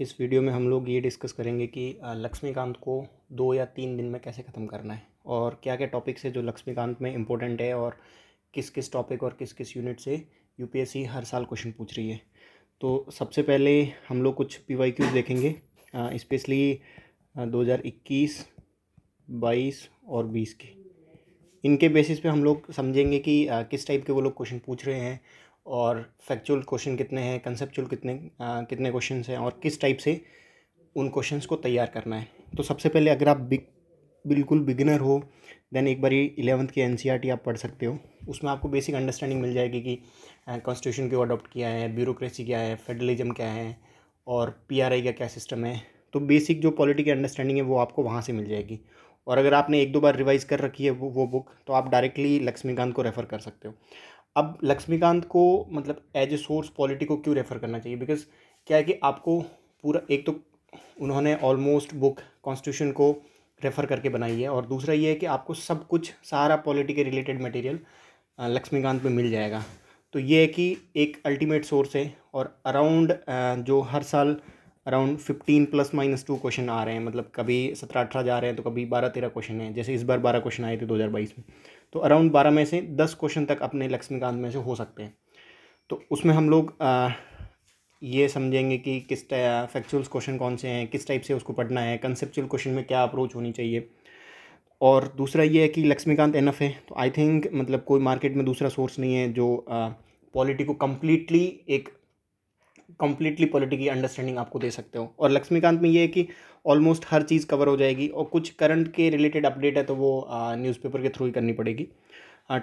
इस वीडियो में हम लोग ये डिस्कस करेंगे कि लक्ष्मीकांत को दो या तीन दिन में कैसे ख़त्म करना है और क्या क्या टॉपिक्स है जो लक्ष्मीकांत में इम्पोर्टेंट है और किस किस टॉपिक और किस किस यूनिट से यूपीएससी हर साल क्वेश्चन पूछ रही है तो सबसे पहले हम लोग कुछ पी वाई क्यूज देखेंगे इस्पेशली दो हज़ार इक्कीस बाईस और बीस के इनके बेसिस पे हम लोग समझेंगे कि किस टाइप के वो लोग क्वेश्चन पूछ रहे हैं और फैक्चुअल क्वेश्चन कितने हैं कंसेप्चुअल कितने आ, कितने क्वेश्चन हैं और किस टाइप से उन क्वेश्चन को तैयार करना है तो सबसे पहले अगर आप बिग बिल्कुल बिगिनर हो देन एक बारी इलेवंथ की एन e आप पढ़ सकते हो उसमें आपको बेसिक अंडरस्टैंडिंग मिल जाएगी कि कॉन्स्टिट्यूशन क्यों अडॉप्ट किया है ब्यूरोक्रेसी क्या है फेडरलिज्म क्या है और पी का क्या सिस्टम है तो बेसिक जो पॉलिटिकल अंडरस्टैंडिंग है वो आपको वहाँ से मिल जाएगी और अगर आपने एक दो बार रिवाइज़ कर रखी है वो वो बुक तो आप डायरेक्टली लक्ष्मीकांत को रेफ़र कर सकते हो अब लक्ष्मीकांत को मतलब एज ए सोर्स पॉलिटी को क्यों रेफ़र करना चाहिए बिकॉज क्या है कि आपको पूरा एक तो उन्होंने ऑलमोस्ट बुक कॉन्स्टिट्यूशन को रेफ़र करके बनाई है और दूसरा ये है कि आपको सब कुछ सारा पॉलिटी के रिलेटेड मटेरियल लक्ष्मीकांत में मिल जाएगा तो ये है कि एक अल्टीमेट सोर्स है और अराउंड जो हर साल around fifteen plus minus two question आ रहे हैं मतलब कभी सत्रह अठारह जा रहे हैं तो कभी बारह तेरह क्वेश्चन हैं जैसे इस बार बारह क्वेश्चन आए थे दो हज़ार बाईस में तो अराउंड बारह में से दस क्वेश्चन तक अपने लक्ष्मीकांत में से हो सकते हैं तो उसमें हम लोग आ, ये समझेंगे कि किस फैक्चुअल्स क्वेश्चन कौन से हैं किस टाइप से उसको पढ़ना है कंसेप्चुअल क्वेश्चन में क्या अप्रोच होनी चाहिए और दूसरा ये है कि लक्ष्मीकांत एनफ है तो आई थिंक मतलब कोई मार्केट में दूसरा सोर्स नहीं है जो पॉलिटी को कम्प्लीटली एक कम्प्लीटली पॉलिटी की अंडरस्टैंडिंग आपको दे सकते हो और लक्ष्मीकांत में ये है कि ऑलमोस्ट हर चीज़ कवर हो जाएगी और कुछ करंट के रिलेटेड अपडेट है तो वो न्यूज़पेपर के थ्रू ही करनी पड़ेगी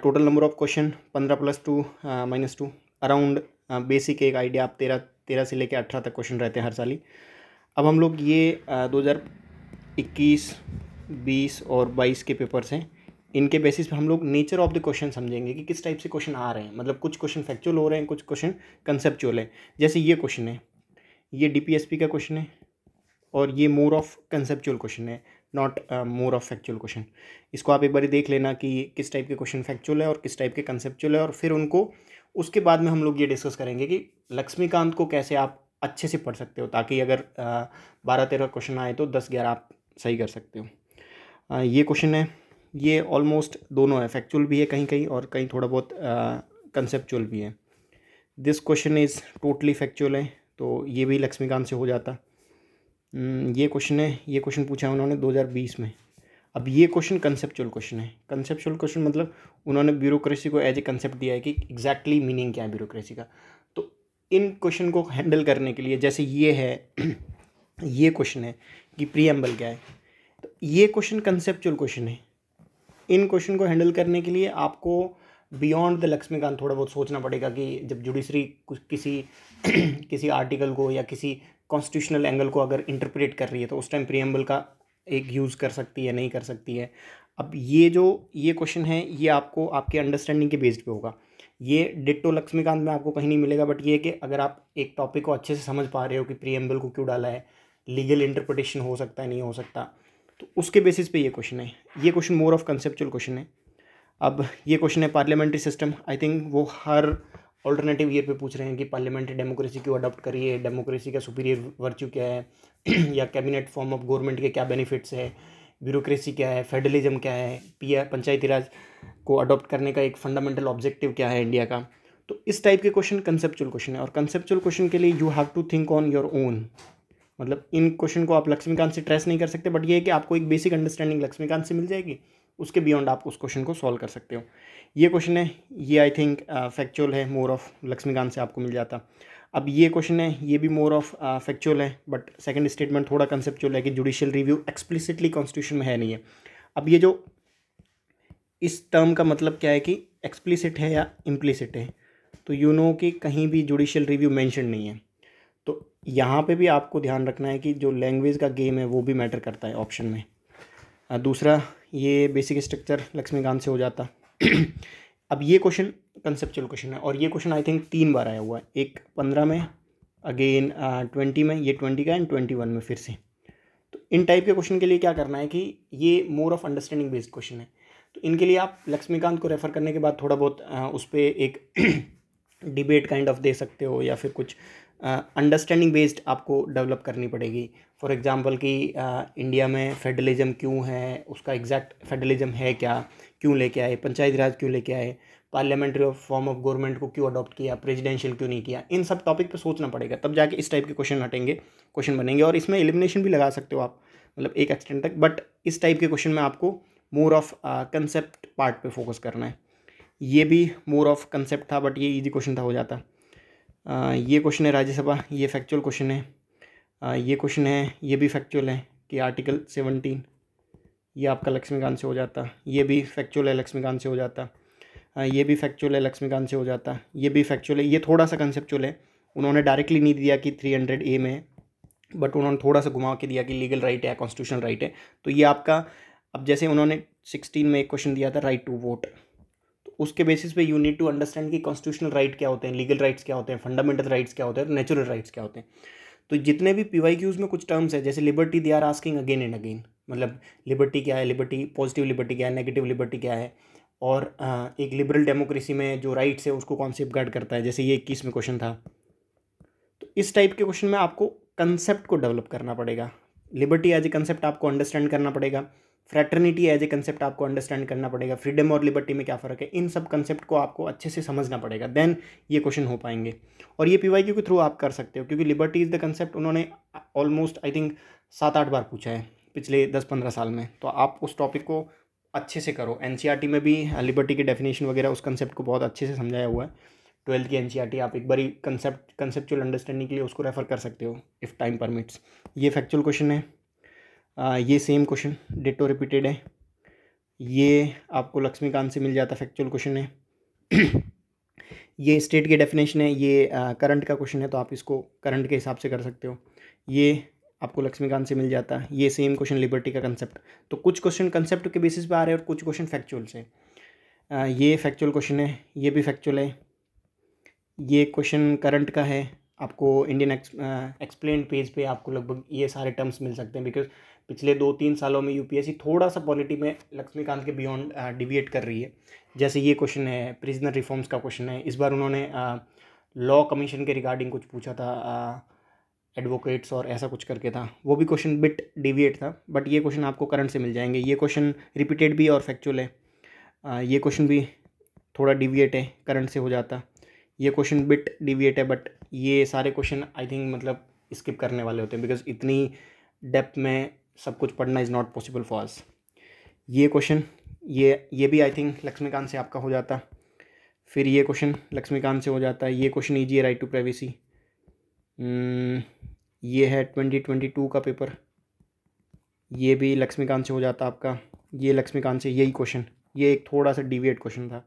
टोटल नंबर ऑफ क्वेश्चन पंद्रह plus two minus two around basic एक आइडिया आप तेरह तेरह से लेकर अठारह तक क्वेश्चन रहते हैं हर साल ही अब हम लोग ये दो हज़ार इक्कीस बीस और बाईस के पेपर्स हैं इनके बेसिस पे हम लोग नेचर ऑफ द क्वेश्चन समझेंगे कि किस टाइप से क्वेश्चन आ रहे हैं मतलब कुछ क्वेश्चन फैक्चुअल हो रहे हैं कुछ क्वेश्चन कंसेप्चुअल है जैसे ये क्वेश्चन है ये डी का क्वेश्चन है और ये मोर ऑफ कंसेप्चुअल क्वेश्चन है not more of factual question इसको आप एक बार देख लेना कि किस टाइप के क्वेश्चन फैक्चुअल है और किस टाइप के कंसेप्चुअल है और फिर उनको उसके बाद में हम लोग ये डिस्कस करेंगे कि लक्ष्मीकांत को कैसे आप अच्छे से पढ़ सकते हो ताकि अगर uh, बारह तेरह क्वेश्चन आए तो दस ग्यारह आप सही कर सकते हो uh, ये क्वेश्चन है ये ऑलमोस्ट दोनों है फैक्चुअल भी है कहीं कहीं और कहीं थोड़ा बहुत कंसेप्चुअल भी है this question is totally factual है तो ये भी लक्ष्मीकांत से हो जाता हम्म, ये क्वेश्चन है ये क्वेश्चन पूछा उन्होंने 2020 में अब ये क्वेश्चन कंसेप्चुअल क्वेश्चन है कंसेप्चुअल क्वेश्चन मतलब उन्होंने ब्यूरोक्रेसी को एज ए कंसेप्ट दिया है कि एग्जैक्टली exactly मीनिंग क्या है ब्यूरोक्रेसी का तो इन क्वेश्चन को हैंडल करने के लिए जैसे ये है ये क्वेश्चन है कि प्रियम्बल क्या है तो ये क्वेश्चन कंसेप्चुअल क्वेश्चन है इन क्वेश्चन को हैंडल करने के लिए आपको बियॉन्ड द लक्ष्मीकांत थोड़ा बहुत सोचना पड़ेगा कि जब जुडिशरी कुछ किसी किसी आर्टिकल को या किसी कॉन्स्टिट्यूशनल एंगल को अगर इंटरप्रेट कर रही है तो उस टाइम प्रियम्बल का एक यूज़ कर सकती है नहीं कर सकती है अब ये जो ये क्वेश्चन है ये आपको आपके अंडरस्टैंडिंग के बेस्ड पे होगा ये डिट्टो लक्ष्मीकांत में आपको कहीं नहीं मिलेगा बट ये कि अगर आप एक टॉपिक को अच्छे से समझ पा रहे हो कि प्रियम्बल को क्यों डाला है लीगल इंटरप्रटेशन हो सकता है नहीं हो सकता तो उसके बेसिस पे ये क्वेश्चन है ये question more of conceptual question है अब ये क्वेश्चन है पार्लियामेंट्री सिस्टम आई थिंक वो हर ऑल्टरनेटिव ईयर पे पूछ रहे हैं कि पार्लियामेंट्री डेमोक्रेसी क्यों अडॉप्ट करिए डेमोक्रेसी का सुपीरियर वर्च्यू क्या है या कैबिनेट फॉर्म ऑफ गवर्नमेंट के क्या बेनिफिट्स है ब्यूरोक्रेसी क्या है फेडरलिज्म क्या है पी पंचायती राज को अडॉप्ट करने का एक फंडामेंटल ऑब्जेक्टिव क्या है इंडिया का तो इस टाइप के क्वेश्चन कंसेप्चुअल क्वेश्चन है और कंसेप्चुअल क्वेश्चन के लिए you have to think on your own मतलब इन क्वेश्चन को आप लक्ष्मीकांत से ट्रेस नहीं कर सकते बट ये है कि आपको एक बेसिक अंडरस्टैंडिंग लक्ष्मीकांत से मिल जाएगी उसके बियॉन्ड आप उस क्वेश्चन को सॉल्व कर सकते हो ये क्वेश्चन है ये आई थिंक फैक्चुअल है मोर ऑफ लक्ष्मीकांत से आपको मिल जाता अब ये क्वेश्चन है ये भी मोर ऑफ फैक्चुअल है बट सेकंड स्टेटमेंट थोड़ा कंसेप्चुअल है कि जुडिशियल रिव्यू एक्सप्लिसिटली कॉन्स्टिट्यूशन में है नहीं है अब ये जो इस टर्म का मतलब क्या है कि एक्सप्लिसिट है या इम्प्लिसिट है तो यू you नो know कि कहीं भी जुडिशियल रिव्यू मैंशन नहीं है यहाँ पे भी आपको ध्यान रखना है कि जो लैंग्वेज का गेम है वो भी मैटर करता है ऑप्शन में दूसरा ये बेसिक स्ट्रक्चर लक्ष्मीकांत से हो जाता अब ये क्वेश्चन कंसेप्चुअल क्वेश्चन है और ये क्वेश्चन आई थिंक तीन बार आया हुआ है एक पंद्रह में अगेन ट्वेंटी में ये ट्वेंटी का एंड ट्वेंटी वन में फिर से तो इन टाइप के क्वेश्चन के लिए क्या करना है कि ये more of understanding based question है तो इनके लिए आप लक्ष्मीकांत को रेफ़र करने के बाद थोड़ा बहुत आ, उस पर एक डिबेट काइंड ऑफ दे सकते हो या फिर कुछ अंडरस्टैंडिंग बेस्ड आपको डेवलप करनी पड़ेगी फॉर एग्ज़ाम्पल कि इंडिया में फेडरलिज़म क्यों है उसका एग्जैक्ट फेडरलिज्म है क्या क्यों लेके आए पंचायती राज क्यों लेके आए parliamentary of form of government को क्यों अडॉप्ट किया प्रेसिडेंशियल क्यों नहीं किया इन सब टॉपिक पर सोचना पड़ेगा तब जाके इस टाइप के क्वेश्चन हटेंगे क्वेश्चन बनेंगे और इसमें एलिमिनेशन भी लगा सकते हो आप मतलब एक एक्सटेंड तक बट इस टाइप के क्वेश्चन में आपको मोर ऑफ कंसेप्ट पार्ट पे फोकस करना है ये भी मोर ऑफ कंसेप्ट था बट ये इजी क्वेश्चन था हो जाता ये क्वेश्चन है राज्यसभा ये फैक्चुअल क्वेश्चन है ये क्वेश्चन है ये भी फैक्चुअल है कि आर्टिकल सेवनटीन ये आपका लक्ष्मीकांत से हो जाता ये भी फैक्चुअल है लक्ष्मीकांत से हो जाता ये भी फैक्चुअल है लक्ष्मीकांत से हो जाता ये भी फैक्चुअल है ये थोड़ा सा कंसेप्चुअल है उन्होंने डायरेक्टली नहीं दिया कि थ्री हंड्रेड ए में बट उन्होंने थोड़ा सा घुमा के दिया कि लीगल राइट है कॉन्स्टिट्यूशनल राइट है तो ये आपका अब जैसे उन्होंने सिक्सटीन में एक क्वेश्चन दिया था राइट टू वोट उसके बेसिस पे यू नीड टू अंडरस्टैंड कि कॉन्स्टिट्यूशनल राइट क्या होते हैं लीगल राइट्स क्या होते हैं फंडामेंटल राइट्स क्या होते हैं नेचुरल राइट्स क्या होते हैं तो जितने भी पी वाई क्यूज़ में कुछ टर्म्स है जैसे liberty they are asking again and again मतलब लिबर्टी क्या है लिबर्टी पॉजिटिव लिबर्टी क्या है नेगेटिव लिबर्टी क्या है और एक लिबरल डेमोक्रेसी में जो राइट्स है उसको कॉन्सेप्ट गार्ड करता है जैसे ये इक्कीस में क्वेश्चन था तो इस टाइप के क्वेश्चन में आपको कंसेप्ट को डेवलप करना पड़ेगा लिबर्टी एज ए कंसेप्ट आपको अंडरस्टैंड करना पड़ेगा फ्रेटर्निटी एज ए कंसेप्ट आपको अंडरस्टैंड करना पड़ेगा फ्रीडम और लिबर्टी में क्या फ़र्क है इन सब कंसेप्ट को आपको अच्छे से समझना पड़ेगा देन ये क्वेश्चन हो पाएंगे और ये पी वाई के थ्रू आप कर सकते हो क्योंकि लिबर्टी इज़ द कंसेप्ट उन्होंने ऑलमोस्ट आई थिंक सात आठ बार पूछा है पिछले दस पंद्रह साल में तो आप उस टॉपिक को अच्छे से करो एन e में भी लिबर्टी की डेफिनेशन वगैरह उस कंसेप्ट को बहुत अच्छे से समझाया हुआ है ट्वेल्थ की एन e आप एक बारी कंसेप्ट कंसेप्चुअल अंडरस्टैंडिंग के लिए उसको रेफ़र कर सकते हो इफ़ टाइम परमिट्स ये फैक्चुअल क्वेश्चन है ये सेम क्वेश्चन डिटो रिपीटेड है ये आपको लक्ष्मीकांत से मिल जाता फैक्चुअल क्वेश्चन है ये स्टेट की डेफिनेशन है ये करंट का क्वेश्चन है तो आप इसको करंट के हिसाब से कर सकते हो ये आपको लक्ष्मीकांत से मिल जाता है ये सेम क्वेश्चन लिबर्टी का कंसेप्ट तो कुछ क्वेश्चन कंसेप्ट के बेसिस पे आ रहे हैं और कुछ क्वेश्चन फैक्चुअल से ये फैक्चुअल क्वेश्चन है ये भी फैक्चुअल है ये क्वेश्चन करंट का है आपको इंडियन एक्सप्लेन पेज पे आपको लगभग ये सारे टर्म्स मिल सकते हैं बिकॉज पिछले दो तीन सालों में यूपीएससी थोड़ा सा पॉलिटी में लक्ष्मीकांत के बियॉन्ड डिविएट कर रही है जैसे ये क्वेश्चन है प्रिजनर रिफॉर्म्स का क्वेश्चन है इस बार उन्होंने लॉ कमीशन के रिगार्डिंग कुछ पूछा था एडवोकेट्स और ऐसा कुछ करके था वो भी क्वेश्चन बिट डिविएट था बट ये क्वेश्चन आपको करंट से मिल जाएंगे ये क्वेश्चन रिपीटेड भी और फैक्चुअल है आ, ये क्वेश्चन भी थोड़ा डिविएट है करंट से हो जाता ये क्वेश्चन बिट डिविएट है बट ये सारे क्वेश्चन आई थिंक मतलब स्किप करने वाले होते हैं बिकॉज इतनी डेप्थ में सब कुछ पढ़ना is not possible for us ये क्वेश्चन ये ये भी आई थिंक लक्ष्मीकांत से आपका हो जाता फिर ये क्वेश्चन लक्ष्मीकांत से हो जाता है ये क्वेश्चन ईजी है राइट टू प्राइवेसी ये है ट्वेंटी ट्वेंटी टू का पेपर ये भी लक्ष्मीकांत से हो जाता आपका ये लक्ष्मीकांत से यही क्वेश्चन ये एक थोड़ा सा डिविएट क्वेश्चन था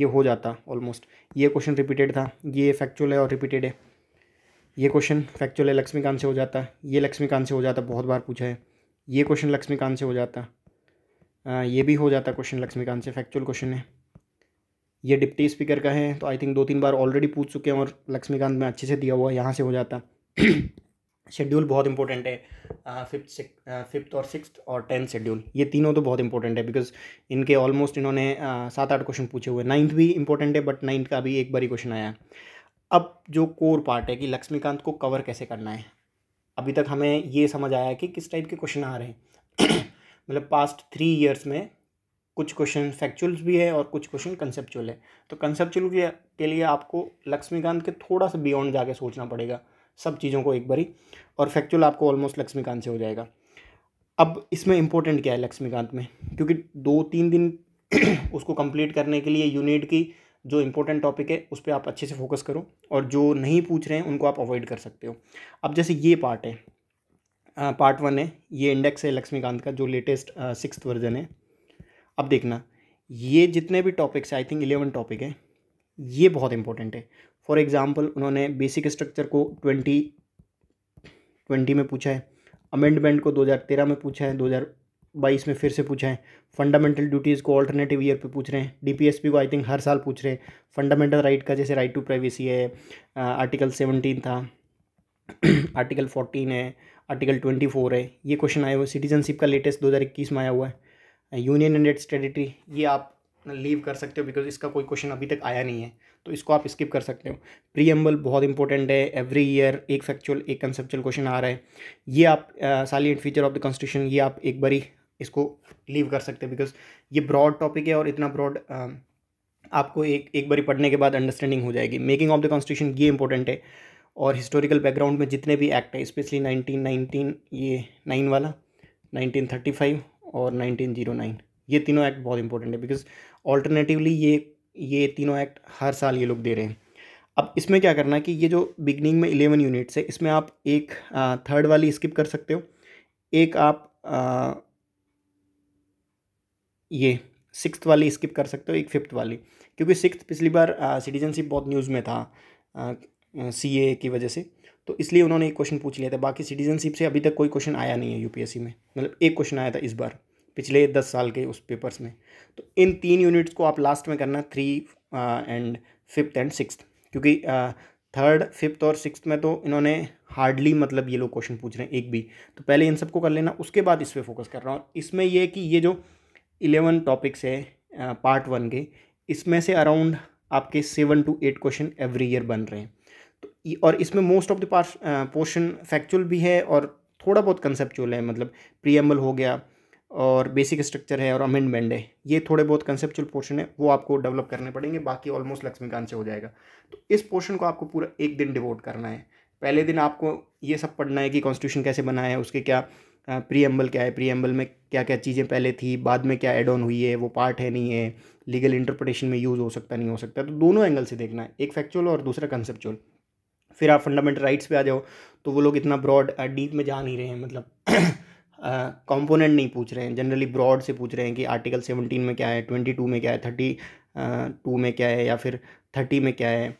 ये हो जाता ऑलमोस्ट ये क्वेश्चन रिपीटेड था ये फैक्चुअल है और रिपीटेड है ये क्वेश्चन फैक्चुअल है लक्ष्मीकांत से हो जाता ये लक्ष्मीकांत से हो जाता बहुत बार पूछा है ये क्वेश्चन लक्ष्मीकांत से हो जाता आ, ये भी हो जाता क्वेश्चन लक्ष्मीकांत से फैक्चुअल क्वेश्चन है ये डिप्टी स्पीकर का है तो आई थिंक दो तीन बार ऑलरेडी पूछ चुके हैं और लक्ष्मीकांत में अच्छे से दिया हुआ है यहाँ से हो जाता शेड्यूल बहुत इंपॉर्टेंट है फिफ्थ फिफ्थ और सिक्स और टेंथ शेड्यूल ये तीनों तो बहुत इंपॉर्टेंट है बिकॉज इनके ऑलमोस्ट इन्होंने सात आठ क्वेश्चन पूछे हुए नाइन्थ भी इंपॉर्टेंट है बट नाइन्थ का भी एक बार ही क्वेश्चन आया अब जो कोर पार्ट है कि लक्ष्मीकांत को कवर कैसे करना है अभी तक हमें ये समझ आया कि किस टाइप के क्वेश्चन आ रहे हैं मतलब पास्ट थ्री ईयर्स में कुछ क्वेश्चन फैक्चुअल्स भी है और कुछ क्वेश्चन कंसेप्चुअल है तो कंसेप्चुअल के लिए आपको लक्ष्मीकांत के थोड़ा सा बियॉन्ड जाके सोचना पड़ेगा सब चीज़ों को एक बारी और फैक्चुअल आपको ऑलमोस्ट लक्ष्मीकांत से हो जाएगा अब इसमें इम्पोर्टेंट क्या है लक्ष्मीकांत में क्योंकि दो तीन दिन उसको कंप्लीट करने के लिए यूनिट की जो इंपॉर्टेंट टॉपिक है उस पर आप अच्छे से फोकस करो और जो नहीं पूछ रहे हैं उनको आप अवॉइड कर सकते हो अब जैसे ये पार्ट है पार्ट वन है ये इंडेक्स है लक्ष्मीकांत का जो लेटेस्ट सिक्स वर्जन है अब देखना ये जितने भी topics I think eleven topic है ये बहुत इंपॉर्टेंट है फॉर एग्ज़ाम्पल उन्होंने बेसिक स्ट्रक्चर को ट्वेंटी ट्वेंटी में पूछा है अमेंडमेंट को तेरह में पूछा है दो बाईस में फिर से पूछा है फंडामेंटल ड्यूटीज़ को अल्टरनेटिव ईयर पे पूछ रहे हैं डीपीएसपी को आई थिंक हर साल पूछ रहे हैं फंडामेंटल राइट का जैसे राइट टू प्राइवेसी है आर्टिकल सेवनटीन था आर्टिकल फोर्टीन है आर्टिकल ट्वेंटी फोर है ये क्वेश्चन आया हुआ है सिटीजनशिप का लेटेस्ट दो हज़ार इक्कीस में आया हुआ है यूनियन एंड एट्स ये आप लीव कर सकते हो बिकॉज इसका कोई क्वेश्चन अभी तक आया नहीं है तो इसको आप स्किप कर सकते हो प्रीएम्बल बहुत इंपॉर्टेंट है एवरी ईयर एक फैक्चुअल एक कंसेप्चुअल क्वेश्चन आ रहा है ये आप salient feature of the constitution ये आप एक बारी इसको लीव कर सकते हैं बिकॉज ये ब्रॉड टॉपिक है और इतना ब्रॉड आपको एक एक बारी पढ़ने के बाद अंडरस्टैंडिंग हो जाएगी मेकिंग ऑफ द कॉन्स्टिट्यूशन ये इंपॉर्टेंट है और हिस्टोरिकल बैकग्राउंड में जितने भी एक्ट है स्पेशली नाइनटीन नाइनटीन ये नाइन वाला नाइनटीन थर्टी फाइव और नाइनटीन जीरो नाइन ये तीनों एक्ट बहुत इंपॉर्टेंट है बिकॉज ऑल्टरनेटिवली ये ये तीनों एक्ट हर साल ये लोग दे रहे हैं अब इसमें क्या करना है कि ये जो बिगनिंग में इलेवन यूनिट्स है इसमें आप एक थर्ड वाली स्किप कर सकते हो एक आप ये सिक्स्थ वाली स्किप कर सकते हो एक फिफ्थ वाली क्योंकि सिक्स्थ पिछली बार सिटीजनशिप बहुत न्यूज़ में था सी ए की वजह से तो इसलिए उन्होंने एक क्वेश्चन पूछ लिया था बाकी सिटीजनशिप से अभी तक कोई क्वेश्चन आया नहीं है यूपीएससी में मतलब एक क्वेश्चन आया था इस बार पिछले दस साल के उस पेपर्स में तो इन तीन यूनिट्स को आप लास्ट में करना three and fifth and six क्योंकि थर्ड फिफ्थ और सिक्स में तो इन्होंने हार्डली मतलब ये लोग क्वेश्चन पूछ रहे हैं एक भी तो पहले इन सबको कर लेना उसके बाद इस पर फोकस कर रहा हूँ इसमें यह कि ये जो इलेवन टॉपिक्स है पार्ट वन के इसमें से अराउंड आपके seven to eight question every year बन रहे हैं तो और इसमें most of the portion factual भी है और थोड़ा बहुत कंसेप्चुअल है मतलब प्रियम्बल हो गया और बेसिक स्ट्रक्चर है और अमेंडमेंट है ये थोड़े बहुत कंसेप्चुअल पोर्शन है वो आपको डेवलप करने पड़ेंगे बाकी ऑलमोस्ट लक्ष्मीकांत से हो जाएगा तो इस पोर्शन को आपको पूरा एक दिन डिवोट करना है पहले दिन आपको ये सब पढ़ना है कि कॉन्स्टिट्यूशन कैसे बनाया है उसके क्या प्रीएम्बल क्या है प्रीएम्बल में क्या क्या चीज़ें पहले थी बाद में क्या एड ऑन हुई है वो पार्ट है नहीं है लीगल इंटरप्रटेशन में यूज़ हो सकता नहीं हो सकता तो दोनों एंगल से देखना है एक फैक्चुअल और दूसरा कंसेप्चुअल फिर आप फंडामेंटल राइट्स पे आ जाओ तो वो लोग इतना ब्रॉड डीप में जा नहीं रहे हैं मतलब कंपोनेंट नहीं पूछ रहे हैं जनरली ब्रॉड से पूछ रहे हैं कि आर्टिकल सेवनटीन में क्या है ट्वेंटी टू में क्या है थर्टी टू में क्या है या फिर थर्टी में क्या है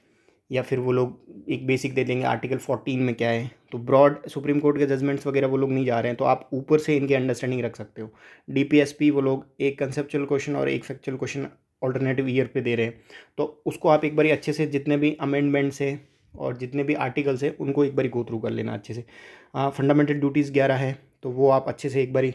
या फिर वो लोग एक बेसिक दे देंगे आर्टिकल फोर्टीन में क्या है तो ब्रॉड सुप्रीम कोर्ट के जजमेंट्स वगैरह वो लोग नहीं जा रहे हैं तो आप ऊपर से इनकी अंडरस्टैंडिंग रख सकते हो डीपीएसपी वो लोग एक कंसेप्चुअल क्वेश्चन और एक फैक्चुअल क्वेश्चन ऑल्टरनेटिव ईयर पे दे रहे हैं तो उसको आप एक बार अच्छे से जितने भी अमेंडमेंट्स हैं और जितने भी आर्टिकल्स हैं उनको एक बार गो थ्रू कर लेना अच्छे से फंडामेंटल हाँ, ड्यूटीज़ ग्यारह है तो वो आप अच्छे से एक बारी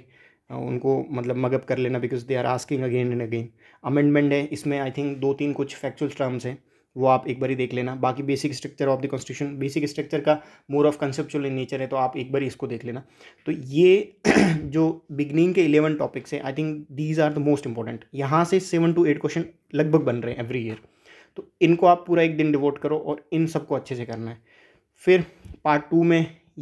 उनको मतलब मगअप कर लेना because they are asking again and again amendment है इसमें आई थिंक दो तीन कुछ फैक्चुअल टर्म्स हैं वो आप एक बार ही देख लेना बाकी basic structure of the constitution basic structure का more of conceptual in nature है तो आप एक बार इसको देख लेना तो ये जो बिगनिंग के इलेवन टॉपिक्स हैं I think these are the most important यहाँ से सेवन टू एट क्वेश्चन लगभग बन रहे हैं एवरी ईयर तो इनको आप पूरा एक दिन डिवोट करो और इन सबको अच्छे से करना है फिर पार्ट टू में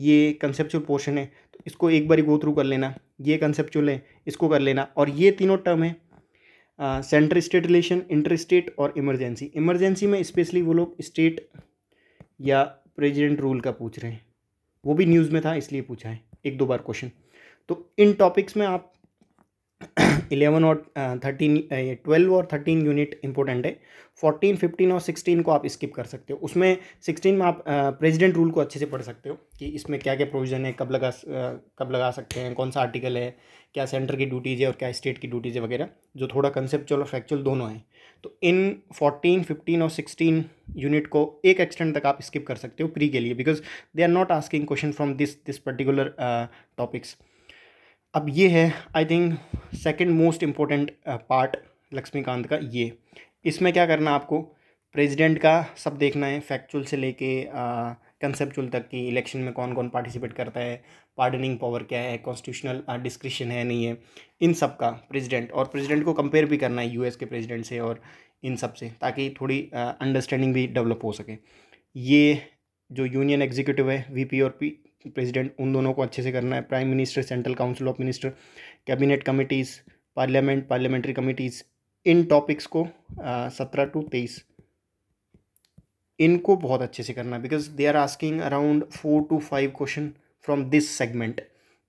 ये कंसेप्चुअल पोर्शन है तो इसको एक बार ही गो थ्रू कर लेना ये कंसेप्चुअल है इसको कर लेना और ये तीनों टर्म है centre state relation inter state और इमरजेंसी इमरजेंसी में स्पेशली वो लोग स्टेट या प्रेजिडेंट रूल का पूछ रहे हैं वो भी न्यूज़ में था इसलिए पूछा है एक दो बार क्वेश्चन तो इन टॉपिक्स में आप इलेवन और थर्टीन ट्वेल्व और थर्टीन यूनिट इंपॉर्टेंट है फोर्टीन फिफ्टीन और सिक्सटीन को आप स्किप कर सकते हो उसमें सिक्सटीन में आप प्रेसिडेंट रूल को अच्छे से पढ़ सकते हो कि इसमें क्या क्या प्रोविज़न है कब लगा कब लगा सकते हैं कौन सा आर्टिकल है क्या सेंटर की ड्यूटीज़ है और क्या स्टेट की ड्यूटीज़ है वगैरह जो थोड़ा कंसेप्चुअल और फैक्चुअल दोनों हैं तो इन फोर्टीन फिफ्टीन और सिक्सटीन यूनिट को एक एक्सटेंड तक आप स्किप कर सकते हो प्री के लिए because they are not asking question from this this particular topics uh, अब ये है I think second most important part Laxmikanth का ये इसमें क्या करना आपको प्रेसिडेंट का सब देखना है फैक्चुअल से लेके कंसेप्चुअल uh, तक कि इलेक्शन में कौन कौन पार्टिसिपेट करता है पार्डनिंग पावर क्या है कॉन्स्टिट्यूशनल डिस्क्रिशन uh, है नहीं है इन सब का प्रेसिडेंट और प्रेसिडेंट को कंपेयर भी करना है यूएस के प्रेसिडेंट से और इन सब से ताकि थोड़ी अंडरस्टैंडिंग uh, भी डेवलप हो सके ये जो यूनियन एग्जीक्यूटिव है वीपी और पी प्रेसिडेंट उन दोनों को अच्छे से करना है prime minister central council of minister cabinet committees parliament parliamentary committees इन टॉपिक्स को सत्रह टू तेईस इनको बहुत अच्छे से करना because they are asking around four to five question from this segment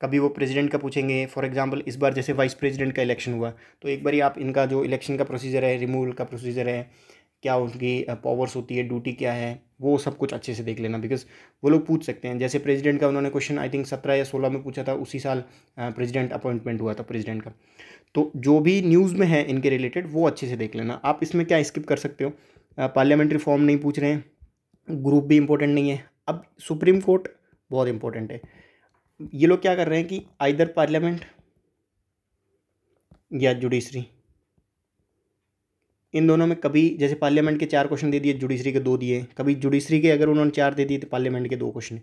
कभी वो प्रेसिडेंट का पूछेंगे फॉर एग्जांपल इस बार जैसे वाइस प्रेसिडेंट का इलेक्शन हुआ तो एक बार ही आप इनका जो इलेक्शन का प्रोसीजर है रिमूवल का प्रोसीजर है क्या उनकी पावर्स होती है ड्यूटी क्या है वो सब कुछ अच्छे से देख लेना बिकॉज वो लोग पूछ सकते हैं जैसे प्रेसिडेंट का उन्होंने क्वेश्चन आई थिंक सत्रह या सोलह में पूछा था उसी साल प्रेसिडेंट अपॉइंटमेंट हुआ था प्रेसिडेंट का तो जो भी न्यूज़ में है इनके रिलेटेड वो अच्छे से देख लेना आप इसमें क्या स्किप कर सकते हो पार्लियामेंट्री फॉर्म नहीं पूछ रहे हैं ग्रुप भी इंपॉर्टेंट नहीं है अब सुप्रीम कोर्ट बहुत इंपॉर्टेंट है ये लोग क्या कर रहे हैं कि आइदर पार्लियामेंट या जुडिशरी इन दोनों में कभी जैसे पार्लियामेंट के चार क्वेश्चन दे दिए जुडिशरी के दो दिए कभी जुडिशरी के अगर उन्होंने चार दे दिए तो पार्लियामेंट के दो क्वेश्चन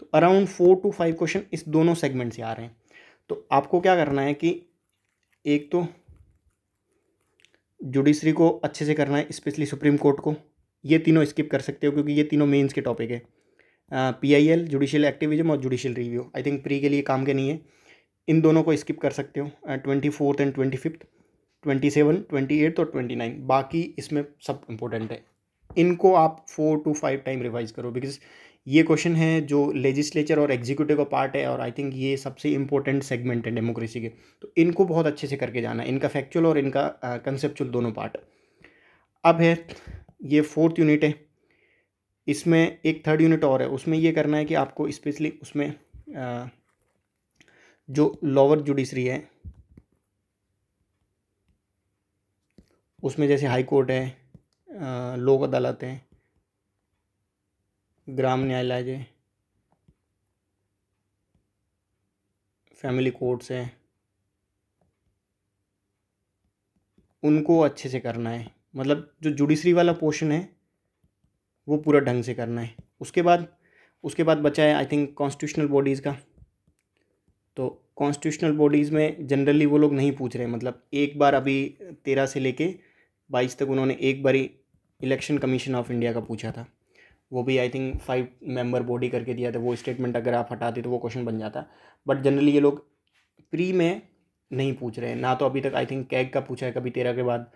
तो around four to five question इस दोनों सेगमेंट से आ रहे हैं तो आपको क्या करना है कि एक तो जुडिशरी को अच्छे से करना है स्पेशली सुप्रीम कोर्ट को ये तीनों स्किप कर सकते हो क्योंकि ये तीनों मेंस के टॉपिक है P I L judicial activism और judicial review I think pre के लिए काम के नहीं है इन दोनों को स्किप कर सकते हो twenty fourth and twenty fifth twenty seven twenty eight और ट्वेंटी नाइन बाकी इसमें सब इम्पोर्टेंट है इनको आप four to five time revise करो बिकॉज ये क्वेश्चन है जो लेजिस्लेचर और एग्जीक्यूटिव का पार्ट है और आई थिंक ये सबसे इंपॉर्टेंट सेगमेंट है डेमोक्रेसी के तो इनको बहुत अच्छे से करके जाना है इनका फैक्चुअल और इनका कंसेप्चुअल दोनों पार्ट अब है ये फोर्थ यूनिट है इसमें एक थर्ड यूनिट और है उसमें ये करना है कि आपको स्पेशली उसमें आ, जो लोअर जुडिशरी है उसमें जैसे हाई कोर्ट है लोक अदालत हैं ग्राम न्यायालय है फैमिली कोर्ट्स हैं उनको अच्छे से करना है मतलब जो जुडिशरी वाला पोर्शन है वो पूरा ढंग से करना है उसके बाद उसके बाद बचा है आई थिंक कॉन्स्टिट्यूशनल बॉडीज़ का तो कॉन्स्टिट्यूशनल बॉडीज़ में जनरली वो लोग नहीं पूछ रहे मतलब एक बार अभी तेरह से लेके बाईस तक उन्होंने एक बारी इलेक्शन कमीशन ऑफ इंडिया का पूछा था वो भी I think five member body करके दिया था वो स्टेटमेंट अगर आप हटाते तो वो क्वेश्चन बन जाता बट जनरली ये लोग प्री में नहीं पूछ रहे हैं ना तो अभी तक आई थिंक कैग का पूछा है कभी तेरह के बाद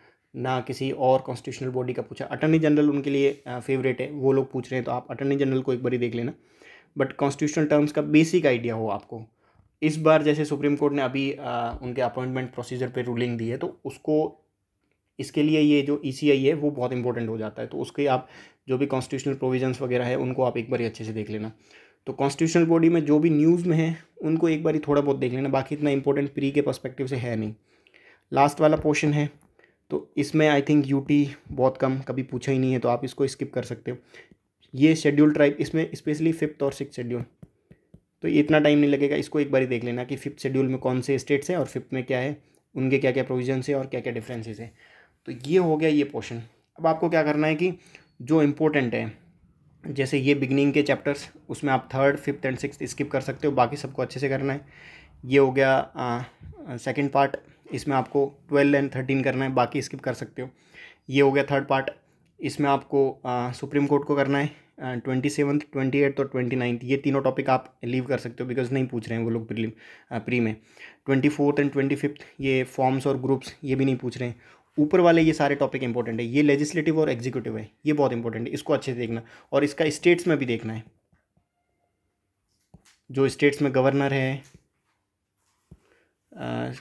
ना किसी और कॉन्स्टिट्यूशनल बॉडी का पूछा अटर्नी जनरल उनके लिए फेवरेट है वो लोग पूछ रहे हैं तो आप अटर्नी जनरल को एक बार देख लेना बट कॉन्स्टिट्यूशनल टर्म्स का बेसिक आइडिया हो आपको इस बार जैसे सुप्रीम कोर्ट ने अभी आ, उनके अपॉइंटमेंट प्रोसीजर पे रूलिंग दी है तो उसको इसके लिए ये जो ई e है वो बहुत इंपॉर्टेंट हो जाता है तो उसके आप जो भी कॉन्स्टिट्यूशनल प्रोविजंस वगैरह है उनको आप एक बार अच्छे से देख लेना तो कॉन्स्टिट्यूशनल बॉडी में जो भी न्यूज़ में है उनको एक बार थोड़ा बहुत देख लेना बाकी इतना इंपॉर्टेंट प्री के परस्पेक्टिव से है नहीं लास्ट वाला पोर्शन है तो इसमें आई थिंक यूटी बहुत कम कभी पूछा ही नहीं है तो आप इसको स्किप कर सकते हो ये शेड्यूल ट्राइब इसमें स्पेशली फिफ्थ और सिक्स शेड्यूल तो इतना टाइम नहीं लगेगा इसको एक बार ही देख लेना कि फिफ्थ शेड्यूल में कौन से स्टेट्स हैं और फिफ्थ में क्या है उनके क्या क्या प्रोविजन है और क्या क्या डिफरेंसेस हैं तो ये हो गया ये पोर्शन अब आपको क्या करना है कि जो इम्पोर्टेंट है जैसे ये बिगनिंग के चैप्टर्स उसमें आप third fifth and six skip कर सकते हो बाकी सबको अच्छे से करना है ये हो गया सेकेंड पार्ट इसमें आपको ट्वेल्व एंड थर्टीन करना है बाकी स्किप कर सकते हो ये हो गया थर्ड पार्ट इसमें आपको सुप्रीम कोर्ट को करना है ट्वेंटी सेवन्थ ट्वेंटी एट्थ और ट्वेंटी नाइन्थ ये तीनों टॉपिक आप लीव कर सकते हो बिकॉज नहीं पूछ रहे हैं वो लोग प्रीलिम प्री में twenty fourth and twenty fifth ये फॉर्म्स और ग्रुप्स ये भी नहीं पूछ रहे हैं ऊपर वाले ये सारे टॉपिक इंपॉर्टेंट है ये लेजिस्लेटिव और एग्जीक्यूटिव है ये बहुत इंपॉर्टेंट है इसको अच्छे से देखना और इसका स्टेट्स में भी देखना है जो स्टेट्स में गवर्नर है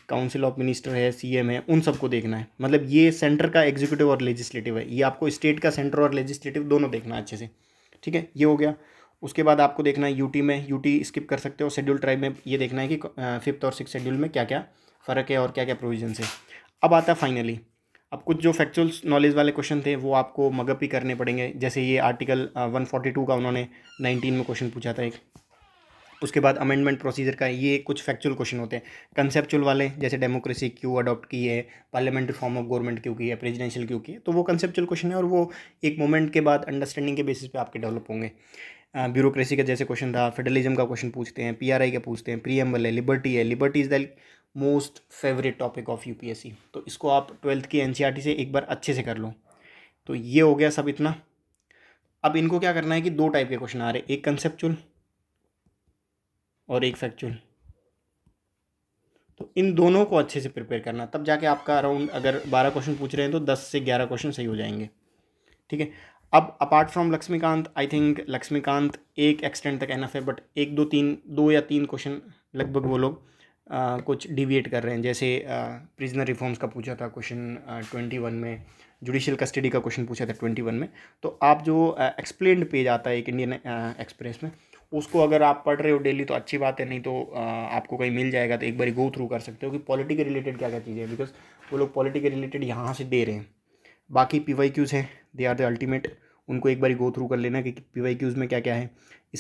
काउंसिल ऑफ मिनिस्टर है सीएम है उन सबको देखना है मतलब ये सेंटर का एग्जीक्यूटिव और लेजिस्लेटिव है ये आपको स्टेट का सेंटर और लेजिस्लेटिव दोनों देखना अच्छे से ठीक है ये हो गया उसके बाद आपको देखना है यूटी में यूटी स्किप कर सकते हो शेड्यूल ट्राइब में ये देखना है कि फिफ्थ और सिक्स शेड्यूल में क्या क्या फ़र्क है और क्या क्या प्रोविजन है अब आता है फाइनली अब कुछ जो फैक्चुअल नॉलेज वाले क्वेश्चन थे वो आपको मगअप ही करने पड़ेंगे जैसे ये आर्टिकल वन फोर्टी टू का उन्होंने नाइनटीन में क्वेश्चन पूछा था एक उसके बाद अमेंडमेंट प्रोसीजर का ये कुछ फैक्चुअल क्वेश्चन होते हैं कंसेप्चुअल वाले जैसे डेमोक्रेसी क्यों अडॉप्ट की है पार्लियामेंट्री फॉर्म ऑफ गवर्नमेंट क्यों की है प्रेजिडेंशियल क्यों की है तो वो कंसेप्चुअल क्वेश्चन है और वो एक मोमेंट के बाद अंडरस्टैंडिंग के बेसिस पे आपके डेवलप होंगे ब्यूरोक्रेसी uh, का जैसे क्वेश्चन था फेडरलिज्म का क्वेश्चन पूछते हैं पीआरआई का पूछते हैं प्रीएम्बल है लिबर्टी है liberty is the most favourite topic of UPSC तो इसको आप ट्वेल्थ की एनसीईआरटी से एक बार अच्छे से कर लो तो ये हो गया सब इतना अब इनको क्या करना है कि दो टाइप के क्वेश्चन आ रहे हैं एक कंसेप्चुअल और एक फैक्चुअल तो इन दोनों को अच्छे से प्रिपेयर करना तब जाके आपका अराउंड अगर बारह क्वेश्चन पूछ रहे हैं तो दस से ग्यारह क्वेश्चन सही हो जाएंगे ठीक है अब apart from Laxmikanth I think Laxmikanth एक एक्सटेंड तक एनफ है बट एक दो तीन दो या तीन क्वेश्चन लगभग वो लोग आ, कुछ डिविएट कर रहे हैं जैसे प्रिजनर रिफॉर्म्स का पूछा था क्वेश्चन ट्वेंटी वन में जुडिशियल कस्टडी का क्वेश्चन पूछा था ट्वेंटी वन में तो आप जो एक्सप्लेन पेज आता है एक इंडियन एक्सप्रेस में उसको अगर आप पढ़ रहे हो डेली तो अच्छी बात है नहीं तो आ, आपको कहीं मिल जाएगा तो एक बार गो थ्रू कर सकते हो कि पॉलिटी के रिलेटेड क्या क्या चीज़ें हैं बिकॉज वो लोग पॉलिटी के रिलेटेड यहाँ से दे रहे हैं बाकी पी वाई क्यूज़ हैं दे आर द अल्टीमेट उनको एक बार गो थ्रू कर लेना कि पी वाई क्यूज़ में क्या क्या है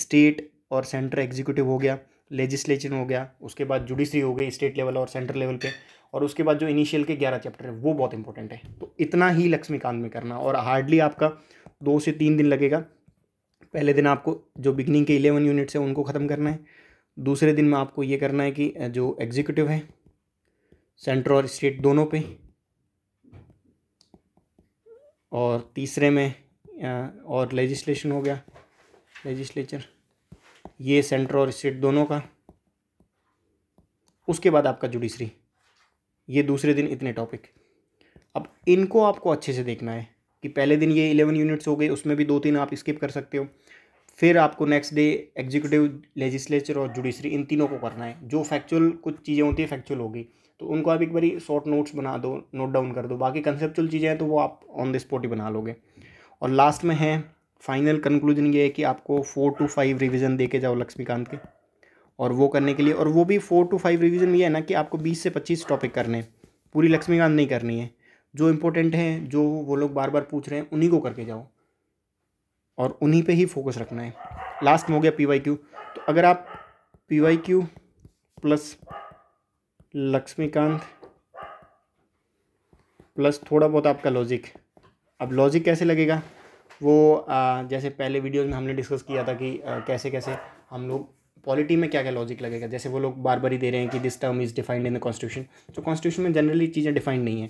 स्टेट और सेंट्रल एग्जीक्यूटिव हो गया लेजिस्लेचर हो गया उसके बाद जुडिशरी हो गई स्टेट लेवल और सेंट्रल लेवल पे और उसके बाद जो इनिशियल के ग्यारह चैप्टर है वो बहुत इंपॉर्टेंट है तो इतना ही लक्ष्मीकांत में करना और हार्डली आपका दो से तीन दिन लगेगा पहले दिन आपको जो बिगनिंग के इलेवन यूनिट्स हैं उनको ख़त्म करना है दूसरे दिन में आपको ये करना है कि जो एग्जीक्यूटिव है सेंटर और स्टेट दोनों पे और तीसरे में और लेजिस्लेशन हो गया लेजिस्लेचर ये सेंटर और स्टेट दोनों का उसके बाद आपका जुडिशरी ये दूसरे दिन इतने टॉपिक अब इनको आपको अच्छे से देखना है कि पहले दिन ये इलेवन यूनिट्स हो गए उसमें भी दो तीन आप स्किप कर सकते हो फिर आपको नेक्स्ट डे एग्जीक्यूटिव लेजिस्लेचर और जुडिशरी इन तीनों को करना है जो फैक्चुअल कुछ चीज़ें होती है फैक्चुअल हो गई तो उनको आप एक बारी शॉर्ट नोट्स बना दो नोट डाउन कर दो बाकी कंसेप्चुअल चीज़ें हैं तो वो आप ऑन द स्पॉट ही बना लोगे और लास्ट में है फाइनल कंक्लूजन ये है कि आपको फोर टू फाइव रिवीजन दे के जाओ लक्ष्मीकांत के और वो करने के लिए और वो भी फोर टू फाइव रिवीजन ये है ना कि आपको बीस से पच्चीस टॉपिक करने हैं पूरी लक्ष्मीकांत नहीं करनी है जो इम्पोर्टेंट हैं जो वो लोग बार बार पूछ रहे हैं उन्हीं को करके जाओ और उन्हीं पे ही फोकस रखना है लास्ट में हो गया पी वाई क्यू तो अगर आप P Y Q plus Laxmikanth plus थोड़ा बहुत आपका लॉजिक अब लॉजिक कैसे लगेगा वो जैसे पहले वीडियोज़ में हमने डिस्कस किया था कि कैसे कैसे हम लोग पॉलिटी में क्या क्या लॉजिक लगेगा जैसे वो लोग बार बार ही दे रहे हैं कि this term is defined in the constitution तो कॉन्स्टिट्यूशन में जनरली चीज़ें डिफाइंड नहीं है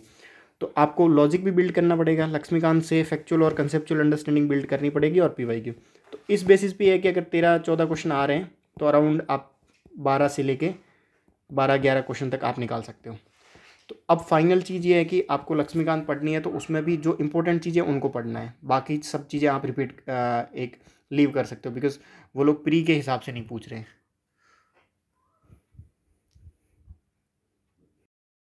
तो आपको लॉजिक भी बिल्ड करना पड़ेगा लक्ष्मीकांत से फैक्चुअल और कंसेप्चुअल अंडरस्टैंडिंग बिल्ड करनी पड़ेगी और पी वाई क्यू तो इस बेसिस पे है कि अगर तेरह चौदह क्वेश्चन आ रहे हैं तो अराउंड आप बारह से लेके बारह ग्यारह क्वेश्चन तक आप निकाल सकते हो तो अब फाइनल चीज़ ये है कि आपको लक्ष्मीकांत पढ़नी है तो उसमें भी जो इंपॉर्टेंट चीज़ें उनको पढ़ना है बाकी सब चीज़ें आप रिपीट एक लीव कर सकते हो बिकॉज वो लोग प्री के हिसाब से नहीं पूछ रहे हैं